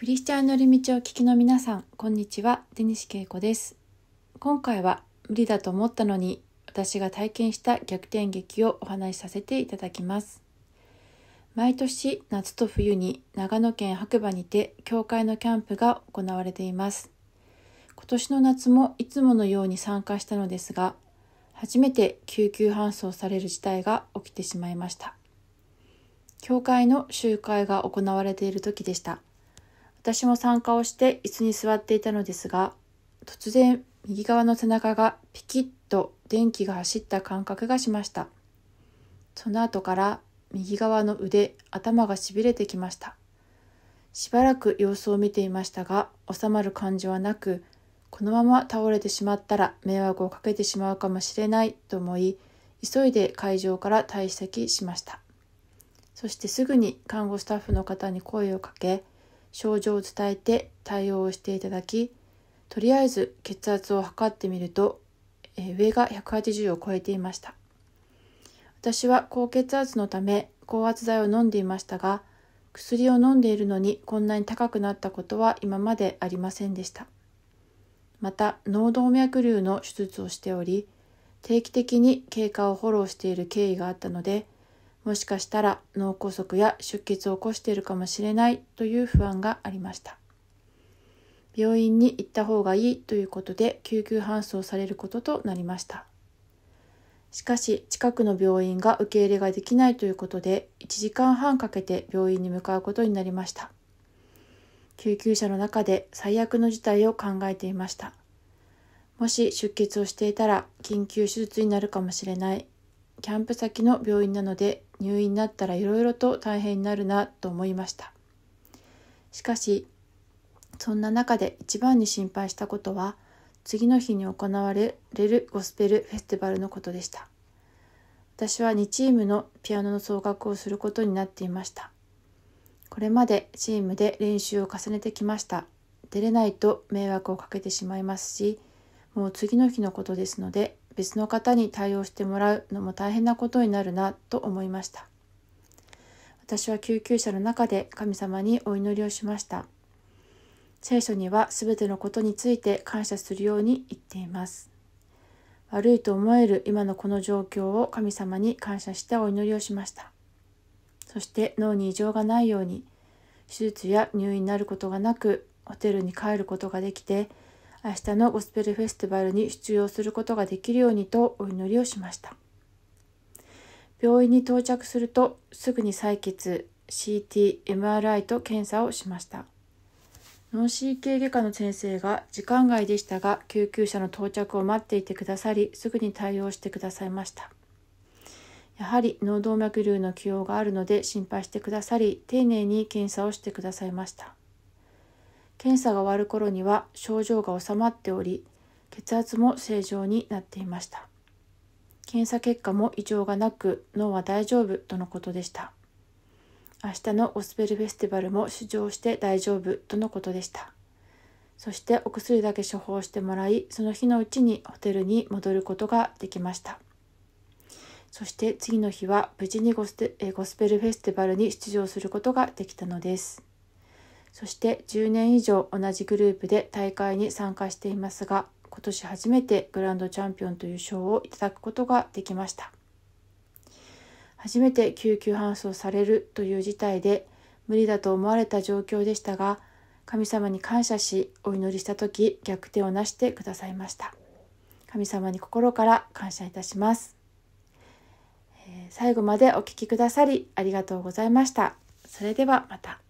クリスチャン寄り道を聞きの皆さん、こんにちは、デニシ恵子です。今回は無理だと思ったのに、私が体験した逆転劇をお話しさせていただきます。毎年夏と冬に長野県白馬にて教会のキャンプが行われています。今年の夏もいつものように参加したのですが、初めて救急搬送される事態が起きてしまいました。教会の集会が行われている時でした。私も参加をして椅子に座っていたのですが、突然右側の背中がピキッと電気が走った感覚がしました。その後から右側の腕、頭がしびれてきました。しばらく様子を見ていましたが、収まる感じはなく、このまま倒れてしまったら迷惑をかけてしまうかもしれないと思い、急いで会場から退席しました。そしてすぐに看護スタッフの方に声をかけ、症状を伝えて対応をしていただきとりあえず血圧を測ってみると、え上が180を超えていました私は高血圧のため高圧剤を飲んでいましたが薬を飲んでいるのにこんなに高くなったことは今までありませんでしたまた脳動脈瘤の手術をしており定期的に経過をフォローしている経緯があったのでもしかしたら脳梗塞や出血を起こしているかもしれないという不安がありました。病院に行った方がいいということで救急搬送されることとなりました。しかし近くの病院が受け入れができないということで1時間半かけて病院に向かうことになりました。救急車の中で最悪の事態を考えていました。もし出血をしていたら緊急手術になるかもしれないキャンプ先の病院なので入院になったらいろいろと大変になるなと思いましたしかしそんな中で一番に心配したことは次の日に行われるゴスペルフェスティバルのことでした私は2チームのピアノの奏楽をすることになっていましたこれまでチームで練習を重ねてきました出れないと迷惑をかけてしまいますしもう次の日のことですので別の方に対応してもらうのも大変なことになるなと思いました私は救急車の中で神様にお祈りをしました聖書には全てのことについて感謝するように言っています悪いと思える今のこの状況を神様に感謝してお祈りをしましたそして脳に異常がないように手術や入院になることがなくホテルに帰ることができて明日のゴスペルフェスティバルに出場することができるようにとお祈りをしました。病院に到着するとすぐに採血、CT、MRI と検査をしました。脳神経外科の先生が時間外でしたが救急車の到着を待っていてくださりすぐに対応してくださいました。やはり脳動脈瘤の起用があるので心配してくださり丁寧に検査をしてくださいました。検査が終わる頃には症状が治まっており血圧も正常になっていました検査結果も異常がなく脳は大丈夫とのことでした明日のゴスペルフェスティバルも試乗して大丈夫とのことでしたそしてお薬だけ処方してもらいその日のうちにホテルに戻ることができましたそして次の日は無事にゴスゴスペルフェスティバルに出場することができたのですそして10年以上同じグループで大会に参加していますが今年初めてグランドチャンピオンという賞をいただくことができました初めて救急搬送されるという事態で無理だと思われた状況でしたが神様に感謝しお祈りした時逆転をなしてくださいました神様に心から感謝いたします、え最後までお聴きくださりありがとうございましたそれではまた。